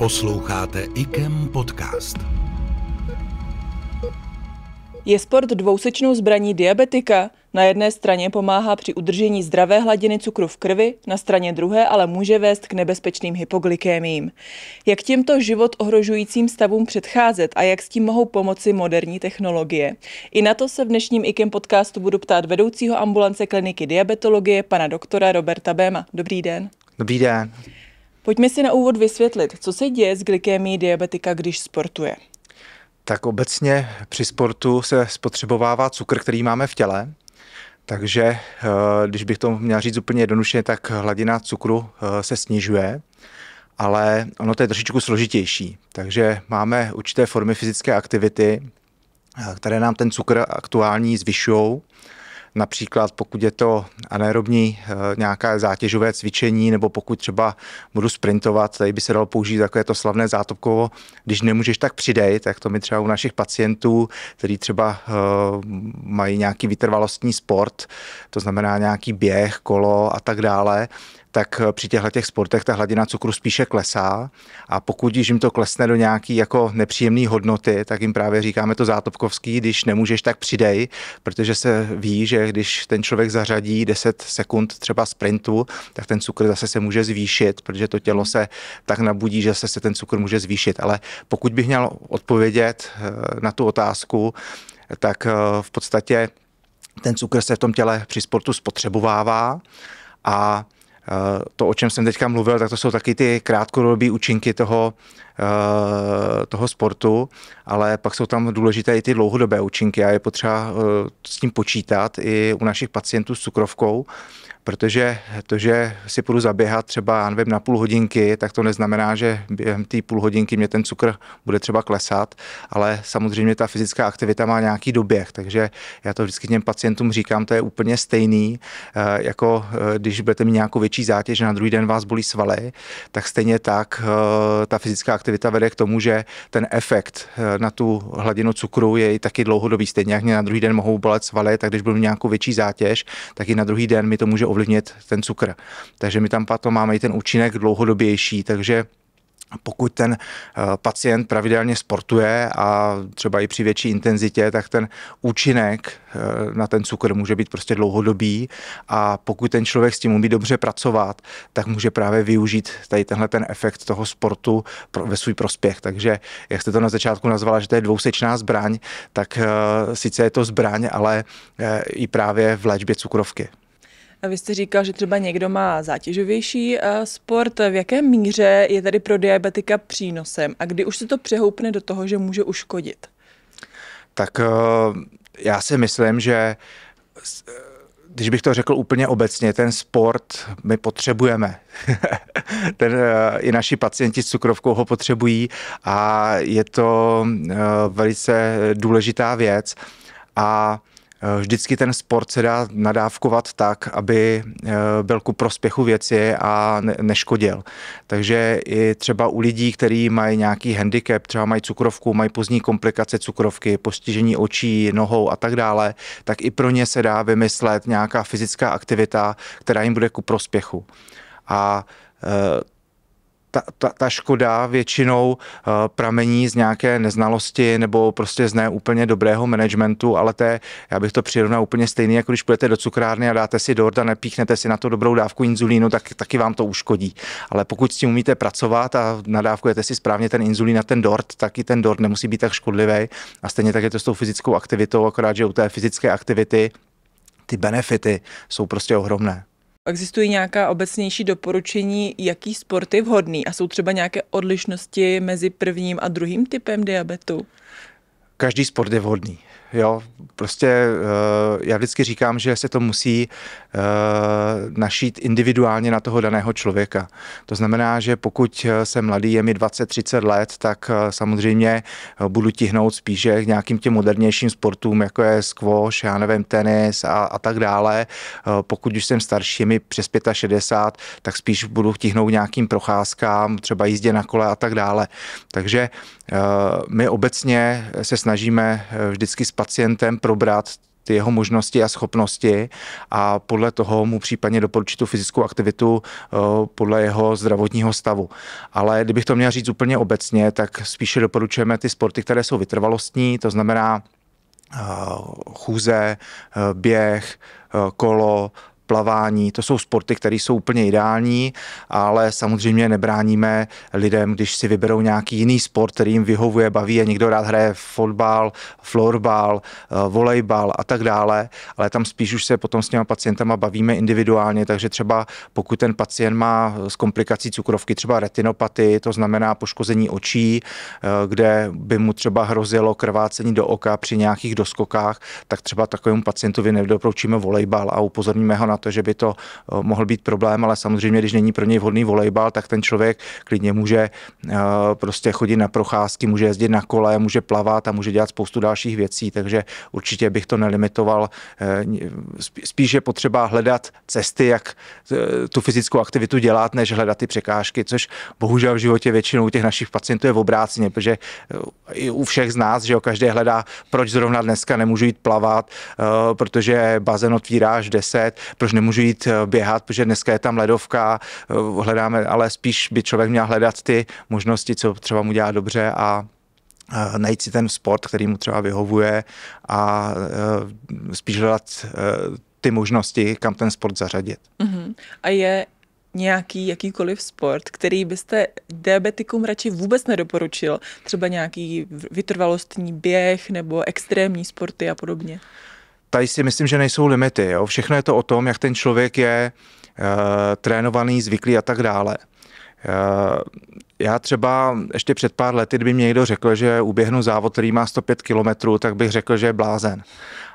Posloucháte IKEM podcast. Je sport dvousečnou zbraní diabetika? Na jedné straně pomáhá při udržení zdravé hladiny cukru v krvi, na straně druhé ale může vést k nebezpečným hypoglykémím. Jak těmto život ohrožujícím stavům předcházet a jak s tím mohou pomoci moderní technologie? I na to se v dnešním IKEM podcastu budu ptát vedoucího ambulance kliniky diabetologie, pana doktora Roberta Béma. Dobrý den. Dobrý den. Pojďme si na úvod vysvětlit, co se děje s glykémií diabetika, když sportuje. Tak obecně při sportu se spotřebovává cukr, který máme v těle. Takže eh, když bych to měl říct úplně jednoduše, tak hladina cukru eh, se snižuje, ale ono to je trošičku složitější. Takže máme určité formy fyzické aktivity, eh, které nám ten cukr aktuální zvyšují Například pokud je to anaerobní eh, nějaká zátěžové cvičení, nebo pokud třeba budu sprintovat, tady by se dalo použít takové to slavné zátopkovo, když nemůžeš, tak přidej, tak to mi třeba u našich pacientů, kteří třeba eh, mají nějaký vytrvalostní sport, to znamená nějaký běh, kolo a tak dále, tak eh, při těchto těch sportech ta hladina cukru spíše klesá a pokud jim to klesne do nějaký jako nepříjemné hodnoty, tak jim právě říkáme to zátopkovský, když nemůžeš, tak přidej, protože se ví, že když ten člověk zařadí 10 sekund třeba sprintu, tak ten cukr zase se může zvýšit, protože to tělo se tak nabudí, že se, se ten cukr může zvýšit. Ale pokud bych měl odpovědět eh, na tu otázku, tak eh, v podstatě ten cukr se v tom těle při sportu spotřebovává a Eh, to, o čem jsem teďka mluvil, tak to jsou taky ty krátkodobé účinky toho, eh, toho sportu, ale pak jsou tam důležité i ty dlouhodobé účinky a je potřeba eh, s tím počítat i u našich pacientů s cukrovkou, protože to, že si půjdu zaběhat třeba já nevím, na půl hodinky, tak to neznamená, že během té půl hodinky mě ten cukr bude třeba klesat, ale samozřejmě ta fyzická aktivita má nějaký doběh, takže já to vždycky těm pacientům říkám, to je úplně stejný, eh, jako eh, když budete mít nějakou větší zátěž na druhý den vás bolí svaly, tak stejně tak eh, ta fyzická aktivita vede k tomu, že ten efekt na tu hladinu cukru je i taky dlouhodobý. Stejně jak mě na druhý den mohou bolet svaly, tak když budu mít nějakou větší zátěž, tak i na druhý den mi to může ovlivnit ten cukr. Takže my tam potom máme i ten účinek dlouhodobější, takže pokud ten eh, pacient pravidelně sportuje a třeba i při větší intenzitě, tak ten účinek eh, na ten cukr může být prostě dlouhodobý a pokud ten člověk s tím umí dobře pracovat, tak může právě využít tady tenhle ten efekt toho sportu ve svůj prospěch. Takže jak jste to na začátku nazvala, že to je dvousečná zbraň, tak eh, sice je to zbraň, ale i právě v léčbě cukrovky. Vy jste říkal, že třeba někdo má zátěžovější eh, sport. V jaké míře je tady pro diabetika přínosem a kdy už se to přehoupne do toho, že může uškodit? Tak eh, já si myslím, že eh, když bych to řekl úplně obecně, ten sport my potřebujeme. ten, I naši pacienti s cukrovkou ho potřebují a je to velice důležitá věc. A Eh, vždycky ten sport se dá nadávkovat tak, aby eh, byl ku prospěchu věci a neškodil. Takže i třeba u lidí, kteří mají nějaký handicap, třeba mají cukrovku, mají pozdní komplikace cukrovky, postižení očí, nohou a tak dále, tak i pro ně se dá vymyslet nějaká fyzická aktivita, která jim bude ku prospěchu. A eh, ta, ta, ta škoda většinou uh, pramení z nějaké neznalosti nebo prostě z neúplně dobrého managementu, ale je, já bych to přirovnal úplně stejný, jako když půjdete do cukrárny a dáte si dort a nepíchnete si na to dobrou dávku inzulínu, tak taky vám to uškodí. Ale pokud s tím umíte pracovat a nadávkujete si správně ten inzulín na ten dort, tak i ten dort nemusí být tak škodlivý. A stejně tak je to s tou fyzickou aktivitou, akorát, že u té fyzické aktivity ty benefity jsou prostě ohromné. Existují nějaká obecnější doporučení, jaký sport je vhodný a jsou třeba nějaké odlišnosti mezi prvním a druhým typem diabetu? Každý sport je vhodný. Jo, prostě eh, já vždycky říkám, že se to musí eh, našít individuálně na toho daného člověka. To znamená, že pokud eh, jsem mladý, je mi 20-30 let, tak samozřejmě budu tihnout spíše k nějakým těm modernějším sportům, jako je squash, já nevím, tenis a, a tak dále. Pokud už jsem starší, mi přes 65, tak spíš budu tihnout nějakým procházkám, třeba jízdě na kole a tak dále. Takže Eh, my obecně se snažíme eh, vždycky s pacientem probrat ty jeho možnosti a schopnosti a podle toho mu případně doporučit tu fyzickou aktivitu eh, podle jeho zdravotního stavu. Ale kdybych to měl říct úplně obecně, tak spíše doporučujeme ty sporty, které jsou vytrvalostní, to znamená chůze, běh, kolo, plavání. To jsou sporty, které jsou úplně ideální, ale samozřejmě nebráníme lidem, když si vyberou nějaký jiný sport, který jim vyhovuje, baví a někdo rád hraje fotbal, florbal, eh, volejbal a tak dále, ale tam spíš už se potom s těma pacientama bavíme individuálně, takže třeba pokud ten pacient má z komplikací cukrovky třeba retinopaty, to znamená poškození očí, eh, kde by mu třeba hrozilo krvácení do oka při nějakých doskokách, tak třeba takovému pacientovi nedoporučíme volejbal a upozorníme ho na to, že by to eh, mohl být problém, ale samozřejmě, když není pro něj vhodný volejbal, tak ten člověk klidně může eh, prostě chodit na procházky, může jezdit na kole, může plavat a může dělat spoustu dalších věcí, takže určitě bych to nelimitoval. Eh, spíš je potřeba hledat cesty, jak tu fyzickou aktivitu dělat, než hledat ty překážky, což bohužel v životě většinou těch našich pacientů je v obráceně, protože i u všech z nás, že o každý hledá, proč zrovna dneska nemůžu jít plavat, protože bazén otvíráš 10, proč proč nemůžu jít eh, běhat, protože dneska je tam ledovka, eh, hledáme, ale spíš by člověk měl hledat ty možnosti, co třeba mu dělá dobře a eh, najít si ten sport, který mu třeba vyhovuje a spíš hledat ty možnosti, kam ten sport zařadit. Uh-huh. A je nějaký jakýkoliv sport, který byste diabetikům radši vůbec nedoporučil? Třeba nějaký vytrvalostní běh nebo extrémní sporty a podobně? Uh, tady si myslím, že nejsou limity. Jo? Všechno je to o tom, jak ten člověk je uh, trénovaný, zvyklý a tak dále. Uh, já třeba ještě před pár lety, kdyby mě někdo řekl, že uběhnu závod, který má 105 km, tak bych řekl, že je blázen.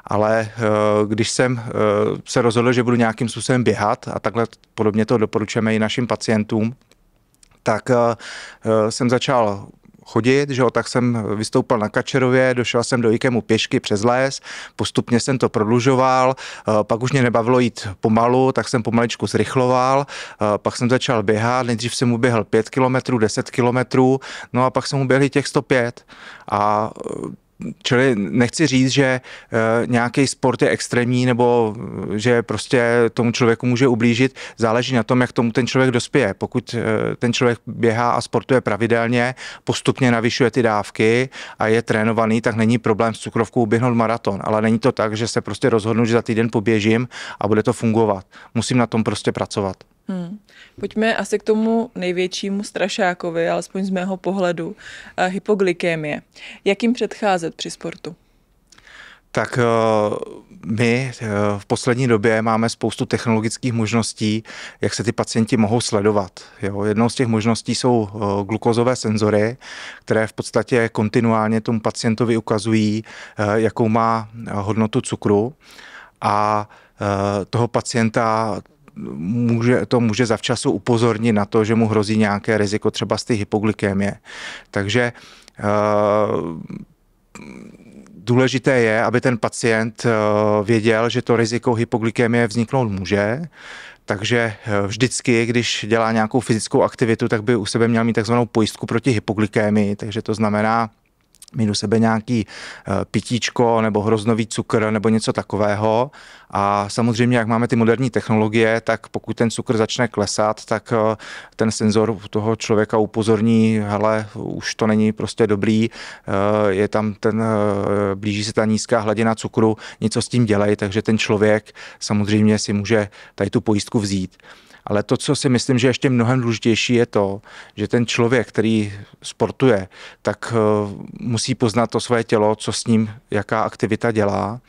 Ale eh, když jsem se rozhodl, že budu nějakým způsobem běhat, a takhle podobně to doporučujeme i našim pacientům, tak jsem začal chodit, že jo, tak jsem vystoupil na Kačerově, došel jsem do Ikemu pěšky přes les, postupně jsem to prodlužoval, eh, pak už mě nebavilo jít pomalu, tak jsem pomaličku zrychloval, eh, pak jsem začal běhat, nejdřív jsem uběhl 5 kilometrů, 10 kilometrů, no a pak jsem uběhl běhl těch 105 a eh, Čili nechci říct, že eh, nějaký sport je extrémní nebo eh, že prostě tomu člověku může ublížit. Záleží na tom, jak tomu ten člověk dospěje. Pokud eh, ten člověk běhá a sportuje pravidelně, postupně navyšuje ty dávky a je trénovaný, tak není problém s cukrovkou uběhnout maraton. Ale není to tak, že se prostě rozhodnu, že za týden poběžím a bude to fungovat. Musím na tom prostě pracovat. Hmm. Pojďme asi k tomu největšímu strašákovi, alespoň z mého pohledu, hypoglykémie. Jak jim předcházet při sportu? Tak e, my e, v poslední době máme spoustu technologických možností, jak se ty pacienti mohou sledovat. Jo. Jednou z těch možností jsou e, glukozové senzory, které v podstatě kontinuálně tomu pacientovi ukazují, jakou má hodnotu cukru. A toho pacienta může, to může zavčasu upozornit na to, že mu hrozí nějaké riziko třeba z ty hypoglykémie. Takže eh, důležité je, aby ten pacient eh, věděl, že to riziko hypoglykémie vzniknout může, takže eh, vždycky, když dělá nějakou fyzickou aktivitu, tak by u sebe měl mít takzvanou pojistku proti hypoglykémii, takže to znamená mít do sebe nějaký eh, pitíčko nebo hroznový cukr nebo něco takového. A samozřejmě, jak máme ty moderní technologie, tak pokud ten cukr začne klesat, tak eh, ten senzor toho člověka upozorní, hele, už to není prostě dobrý, eh, je tam ten, blíží se ta nízká hladina cukru, něco s tím dělej, takže ten člověk samozřejmě si může tady tu pojistku vzít. Ale to, co si myslím, že ještě mnohem důležitější je to, že ten člověk, který sportuje, tak eh, musí poznat to své tělo, co s ním, jaká aktivita dělá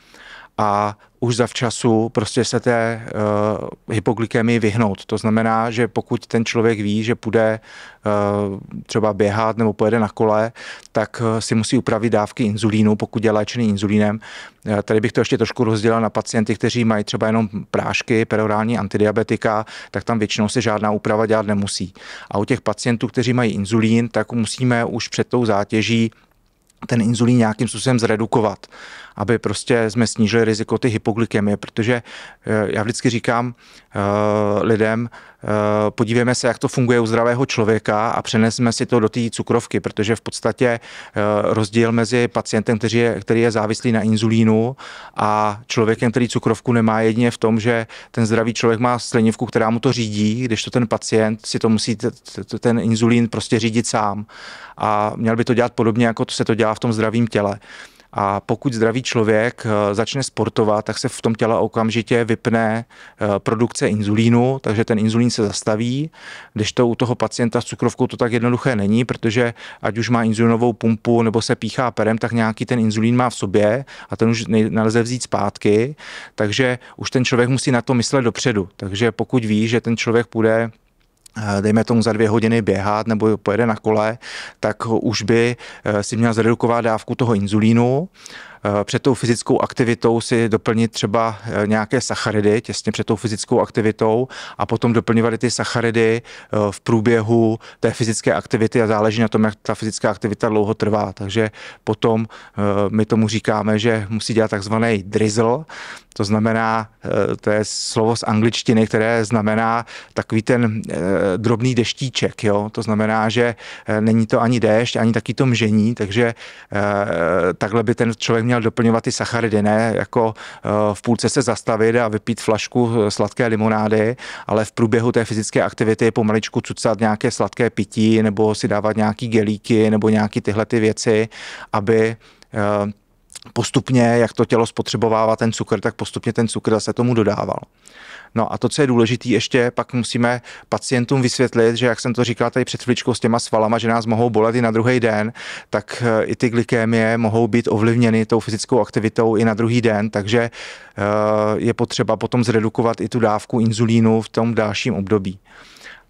a už zavčasu prostě se té uh, eh, hypoglykemii vyhnout. To znamená, že pokud ten člověk ví, že půjde uh, třeba běhat nebo pojede na kole, tak uh, si musí upravit dávky inzulínu, pokud je léčený inzulínem. Uh, tady bych to ještě trošku rozdělil na pacienty, kteří mají třeba jenom prášky, perorální antidiabetika, tak tam většinou se žádná úprava dělat nemusí. A u těch pacientů, kteří mají inzulín, tak musíme už před tou zátěží ten inzulín nějakým způsobem zredukovat, aby prostě jsme snížili riziko ty hypoglykemie, protože eh, já vždycky říkám eh, lidem, Eh, podívejme se, jak to funguje u zdravého člověka a přenesme si to do té cukrovky, protože v podstatě eh, rozdíl mezi pacientem, který je, který je závislý na inzulínu a člověkem, který cukrovku nemá, jedině v tom, že ten zdravý člověk má slinivku, která mu to řídí, když to ten pacient si to musí ten inzulín prostě řídit sám a měl by to dělat podobně, jako to se to dělá v tom zdravém těle. A pokud zdravý člověk eh, začne sportovat, tak se v tom těle okamžitě vypne eh, produkce inzulínu, takže ten inzulín se zastaví. Když to u toho pacienta s cukrovkou to tak jednoduché není, protože ať už má inzulinovou pumpu nebo se píchá perem, tak nějaký ten inzulín má v sobě a ten už nelze vzít zpátky. Takže už ten člověk musí na to myslet dopředu. Takže pokud ví, že ten člověk půjde Eh, dejme tomu za dvě hodiny běhat nebo pojede na kole, tak už by eh, si měl zredukovat dávku toho inzulínu Eh, před tou fyzickou aktivitou si doplnit třeba eh, nějaké sacharidy těsně před tou fyzickou aktivitou a potom doplňovat ty sacharidy eh, v průběhu té fyzické aktivity a záleží na tom, jak ta fyzická aktivita dlouho trvá. Takže potom my tomu říkáme, že musí dělat takzvaný drizzle, to znamená, to je slovo z angličtiny, které znamená takový ten drobný deštíček. Jo? To znamená, že není to ani déšť, ani taky to mžení, takže takhle by ten člověk měl měl doplňovat ty sacharidy, ne jako eh, v půlce se zastavit a vypít flašku eh, sladké limonády, ale v průběhu té fyzické aktivity pomaličku cucat nějaké sladké pití nebo si dávat nějaký gelíky nebo nějaké tyhle ty věci, aby eh, postupně, jak to tělo spotřebovává ten cukr, tak postupně ten cukr zase tomu dodával. No a to, co je důležité, ještě pak musíme pacientům vysvětlit, že jak jsem to říkal tady před chvíličkou s těma svalama, že nás mohou bolet i na druhý den, tak eh, i ty glykémie mohou být ovlivněny tou fyzickou aktivitou i na druhý den, takže eh, je potřeba potom zredukovat i tu dávku inzulínu v tom dalším období.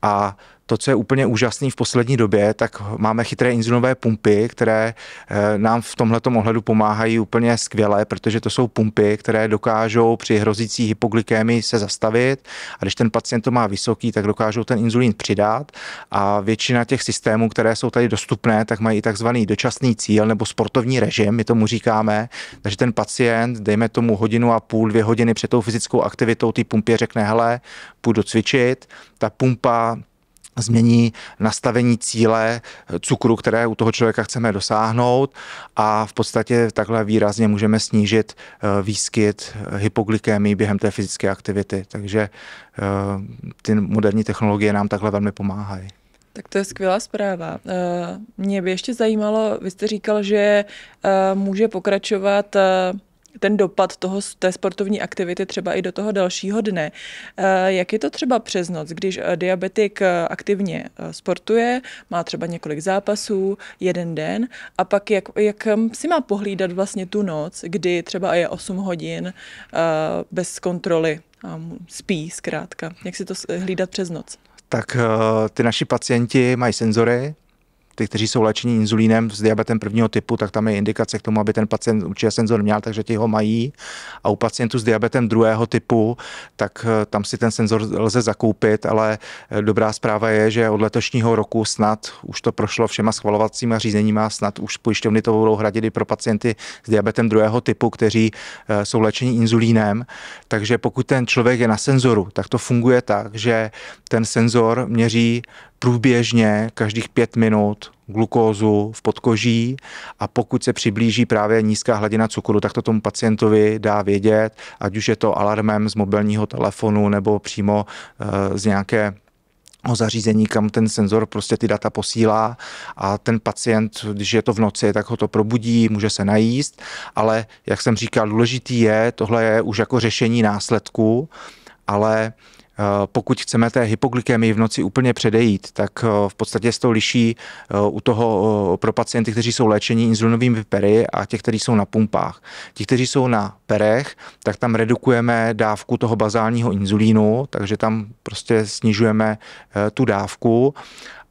A to, co je úplně úžasné v poslední době, tak máme chytré inzulinové pumpy, které eh, nám v tomhle ohledu pomáhají úplně skvěle, protože to jsou pumpy, které dokážou při hrozící hypoglykémii se zastavit a když ten pacient to má vysoký, tak dokážou ten inzulín přidat a většina těch systémů, které jsou tady dostupné, tak mají takzvaný dočasný cíl nebo sportovní režim, my tomu říkáme, takže ten pacient, dejme tomu hodinu a půl, dvě hodiny před tou fyzickou aktivitou, ty pumpě řekne, hele, půjdu cvičit, ta pumpa změní nastavení cíle eh, cukru, které u toho člověka chceme dosáhnout a v podstatě takhle výrazně můžeme snížit eh, výskyt eh, hypoglykémii během té fyzické aktivity. Takže ty moderní technologie nám takhle velmi pomáhají. Tak to je skvělá zpráva. Mě by ještě zajímalo, vy jste říkal, že může pokračovat ten dopad toho, té sportovní aktivity třeba i do toho dalšího dne. Eh, jak je to třeba přes noc, když eh, diabetik eh, aktivně sportuje, má třeba několik zápasů, jeden den a pak jak, jak hm, si má pohlídat vlastně tu noc, kdy třeba je 8 hodin bez kontroly a spí zkrátka. Jak si to hlídat přes noc? Tak ty naši pacienti mají senzory, ty, kteří jsou léčeni inzulínem s diabetem prvního typu, tak tam je indikace k tomu, aby ten pacient určitě senzor měl, takže ti ho mají. A u pacientů s diabetem druhého typu, tak eh, tam si ten senzor lze zakoupit, ale eh, dobrá zpráva je, že od letošního roku snad už to prošlo všema schvalovacíma řízeníma, snad už pojišťovny to budou hradit i pro pacienty s diabetem druhého typu, kteří eh, jsou léčeni inzulínem. Takže pokud ten člověk je na senzoru, tak to funguje tak, že ten senzor měří průběžně každých pět minut glukózu v podkoží a pokud se přiblíží právě nízká hladina cukru, tak to tomu pacientovi dá vědět, ať už je to alarmem z mobilního telefonu nebo přímo eh, z nějaké o zařízení, kam ten senzor prostě ty data posílá a ten pacient, když je to v noci, tak ho to probudí, může se najíst, ale jak jsem říkal, důležitý je, tohle je už jako řešení následků, ale Eh, pokud chceme té hypoglykemii v noci úplně předejít, tak eh, v podstatě se to liší eh, u toho pro pacienty, kteří jsou léčeni inzulinovými pery a těch, kteří jsou na pumpách. Ti, kteří jsou na perech, tak tam redukujeme dávku toho bazálního inzulínu, takže tam prostě snižujeme tu dávku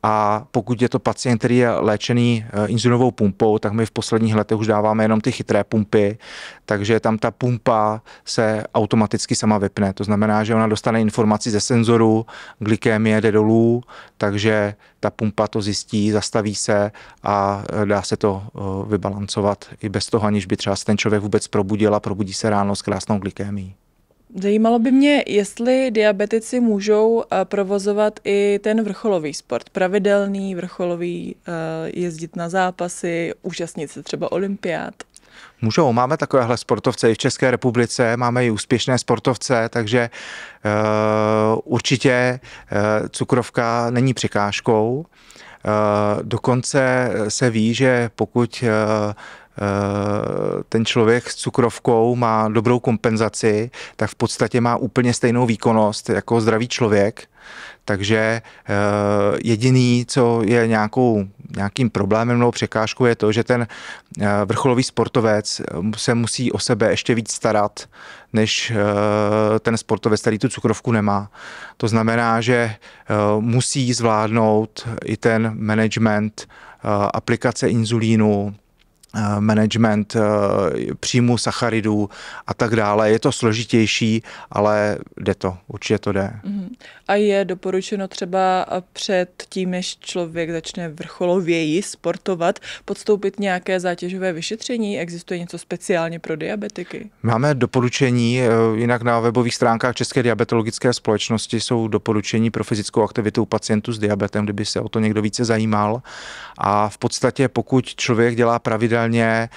a pokud je to pacient, který je léčený eh, inzulinovou pumpou, tak my v posledních letech už dáváme jenom ty chytré pumpy, takže tam ta pumpa se automaticky sama vypne. To znamená, že ona dostane informaci ze senzoru, glykémie jde dolů, takže ta pumpa to zjistí, zastaví se a eh, dá se to eh, vybalancovat i bez toho, aniž by třeba se ten člověk vůbec probudil a probudí se ráno s krásnou glykémií. Zajímalo by mě, jestli diabetici můžou eh, provozovat i ten vrcholový sport, pravidelný vrcholový, eh, jezdit na zápasy, účastnit se třeba olympiád. Můžou, máme takovéhle sportovce i v České republice, máme i úspěšné sportovce, takže uh, určitě uh, cukrovka není překážkou. Uh, dokonce se ví, že pokud uh, Eh, ten člověk s cukrovkou má dobrou kompenzaci, tak v podstatě má úplně stejnou výkonnost jako zdravý člověk. Takže eh, jediný, co je nějakou, nějakým problémem nebo překážkou, je to, že ten eh, vrcholový sportovec se musí o sebe ještě víc starat, než ten sportovec, který tu cukrovku nemá. To znamená, že musí zvládnout i ten management aplikace inzulínu, Eh, management eh, příjmu sacharidů a tak dále. Je to složitější, ale jde to, určitě to jde. Mhm a je doporučeno třeba před tím, než člověk začne vrcholověji sportovat, podstoupit nějaké zátěžové vyšetření? Existuje něco speciálně pro diabetiky? Máme doporučení, e, jinak na webových stránkách České diabetologické společnosti jsou doporučení pro fyzickou aktivitu u pacientů s diabetem, kdyby se o to někdo více zajímal. A v podstatě, pokud člověk dělá pravidelně e,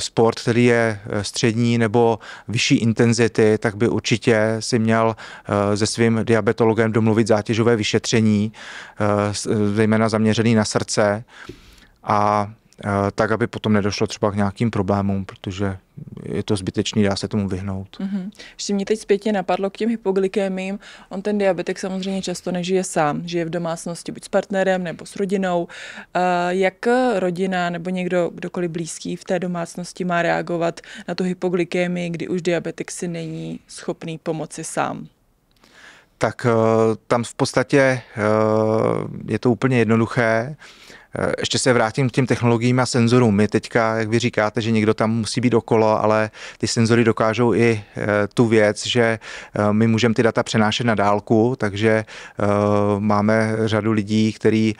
sport, který je e, střední nebo vyšší intenzity, tak by určitě si měl se svým diabetem diabetologem domluvit zátěžové vyšetření, eh, eh, zejména zaměřený na srdce a eh, tak, aby potom nedošlo třeba k nějakým problémům, protože je to zbytečný, dá se tomu vyhnout. Mm-hmm. Ještě mě teď zpětně napadlo k těm hypoglykémím. On ten diabetik samozřejmě často nežije sám, žije v domácnosti buď s partnerem nebo s rodinou. Jak rodina nebo někdo, kdokoliv blízký v té domácnosti má reagovat na tu hypoglykémii, kdy už diabetik si není schopný pomoci sám? tak eh, tam v podstatě eh, je to úplně jednoduché. Eh, ještě se vrátím k těm technologiím a senzorům. My teďka, jak vy říkáte, že někdo tam musí být okolo, ale ty senzory dokážou i eh, tu věc, že eh, my můžeme ty data přenášet na dálku, takže máme řadu lidí, kteří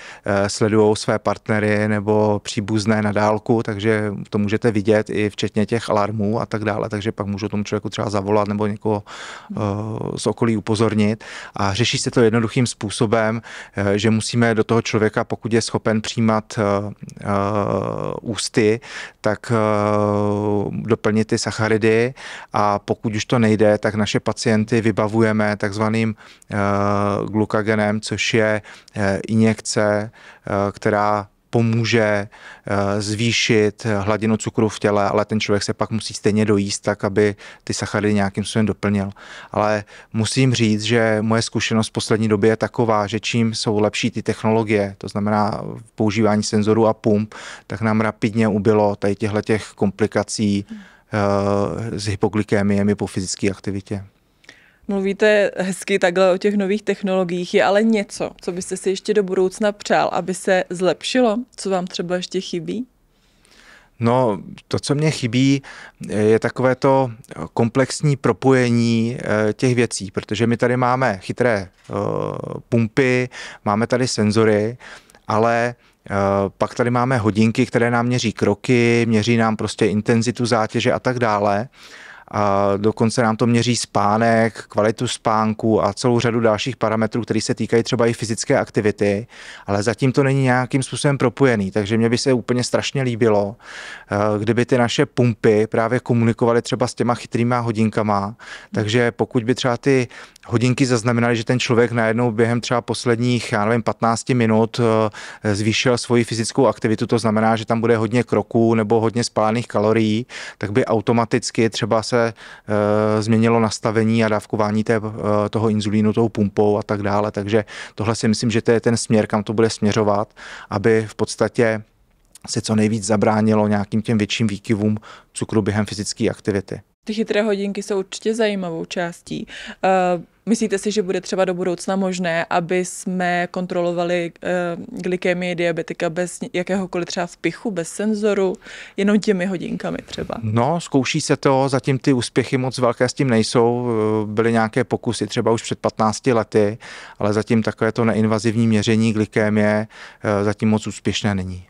sledují své partnery nebo příbuzné na dálku, takže to můžete vidět i včetně těch alarmů a tak dále, takže pak můžu tomu člověku třeba zavolat nebo někoho z okolí upozornit a řeší se to jednoduchým způsobem, že musíme do toho člověka, pokud je schopen přímo přijímat eh, eh, ústy, tak eh, doplnit ty sacharidy a pokud už to nejde, tak naše pacienty vybavujeme takzvaným glukagenem, což je injekce, která pomůže eh, zvýšit hladinu cukru v těle, ale ten člověk se pak musí stejně dojíst tak, aby ty sacharidy nějakým způsobem doplnil. Ale musím říct, že moje zkušenost v poslední době je taková, že čím jsou lepší ty technologie, to znamená používání senzorů a pump, tak nám rapidně ubylo tady těchto komplikací eh, s hypoglykémiemi po fyzické aktivitě. Mluvíte hezky takhle o těch nových technologiích, je ale něco, co byste si ještě do budoucna přál, aby se zlepšilo? Co vám třeba ještě chybí? No, to, co mě chybí, je takové to komplexní propojení eh, těch věcí, protože my tady máme chytré eh, pumpy, máme tady senzory, ale eh, pak tady máme hodinky, které nám měří kroky, měří nám prostě intenzitu zátěže a tak dále a dokonce nám to měří spánek, kvalitu spánku a celou řadu dalších parametrů, které se týkají třeba i fyzické aktivity, ale zatím to není nějakým způsobem propojený, takže mě by se úplně strašně líbilo, eh, kdyby ty naše pumpy právě komunikovaly třeba s těma chytrýma hodinkama, takže pokud by třeba ty hodinky zaznamenaly, že ten člověk najednou během třeba posledních, já nevím, 15 minut eh, zvýšil svoji fyzickou aktivitu, to znamená, že tam bude hodně kroků nebo hodně spálených kalorií, tak by automaticky třeba se e, změnilo nastavení a dávkování té, e, toho inzulínu tou pumpou a tak dále. Takže tohle si myslím, že to je ten směr, kam to bude směřovat, aby v podstatě se co nejvíc zabránilo nějakým těm větším výkyvům cukru během fyzické aktivity. Ty chytré hodinky jsou určitě zajímavou částí. Uh, Myslíte si, že bude třeba do budoucna možné, aby jsme kontrolovali uh, eh, glykemii diabetika bez jakéhokoliv třeba vpichu, bez senzoru, jenom těmi hodinkami třeba? No, zkouší se to, zatím ty úspěchy moc velké s tím nejsou. Eh, byly nějaké pokusy třeba už před 15 lety, ale zatím takové to neinvazivní měření glykemie eh, zatím moc úspěšné není.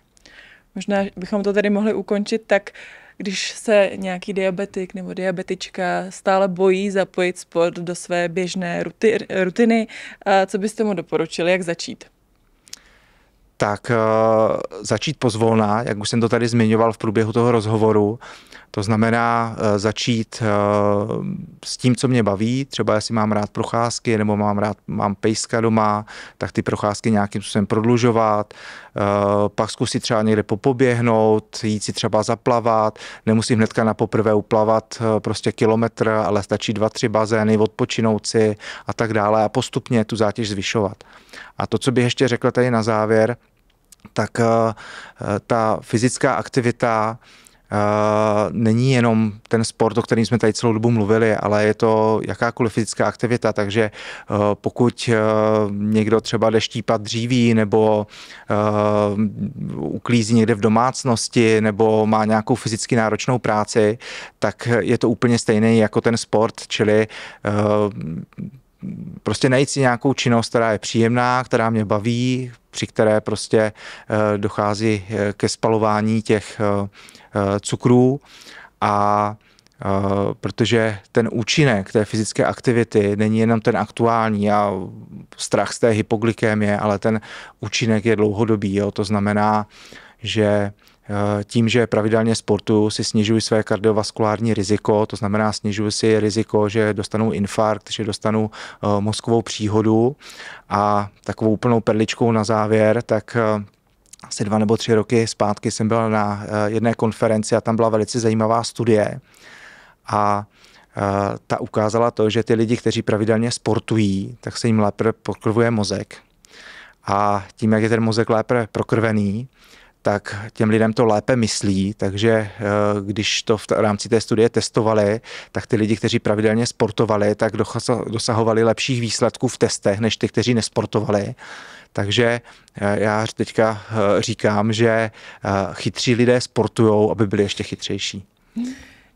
Možná bychom to tady mohli ukončit tak, když se nějaký diabetik nebo diabetička stále bojí zapojit sport do své běžné ruty, rutiny, co byste mu doporučili, jak začít? tak eh, začít pozvolná, jak už jsem to tady zmiňoval v průběhu toho rozhovoru, to znamená eh, začít eh, s tím, co mě baví, třeba jestli mám rád procházky nebo mám rád mám pejska doma, tak ty procházky nějakým způsobem prodlužovat, eh, pak zkusit třeba někde popoběhnout, jít si třeba zaplavat, nemusím hnedka na poprvé uplavat prostě kilometr, ale stačí dva, tři bazény, odpočinout si a tak dále a postupně tu zátěž zvyšovat. A to, co bych ještě řekl tady na závěr, tak ta fyzická aktivita Eh, není jenom ten sport, o kterém jsme tady celou dobu mluvili, ale je to jakákoliv fyzická aktivita, takže eh, pokud eh, někdo třeba jde štípat dříví nebo uklízí někde v domácnosti nebo má nějakou fyzicky náročnou práci, tak je to úplně stejný jako ten sport, čili prostě najít si nějakou činnost, která je příjemná, která mě baví, při které prostě eh, dochází eh, ke spalování těch eh, cukrů a protože ten účinek té fyzické aktivity není jenom ten aktuální a strach z té hypoglykémie, ale ten účinek je dlouhodobý. Jo. To znamená, že Eh, tím, že pravidelně sportu si snižuji své kardiovaskulární riziko, to znamená snižuji si riziko, že dostanu infarkt, že dostanu eh, mozkovou příhodu a takovou úplnou perličkou na závěr, tak eh, asi dva nebo tři roky zpátky jsem byl na jedné konferenci a tam byla velice zajímavá studie a ta ukázala to, že ty lidi, kteří pravidelně sportují, tak se jim lépe prokrvuje mozek. A tím, jak je ten mozek lépe prokrvený, tak těm lidem to lépe myslí, takže eh, když to v rámci té studie testovali, tak ty lidi, kteří pravidelně sportovali, tak dosahovali lepších výsledků v testech, než ty, kteří nesportovali. Takže eh, já teďka eh, říkám, že chytří lidé sportují, aby byli ještě chytřejší.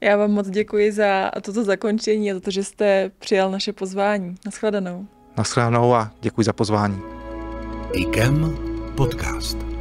Já vám moc děkuji za toto zakončení a za to, že jste přijal naše pozvání. Naschledanou. Naschledanou a děkuji za pozvání. IKEM podcast.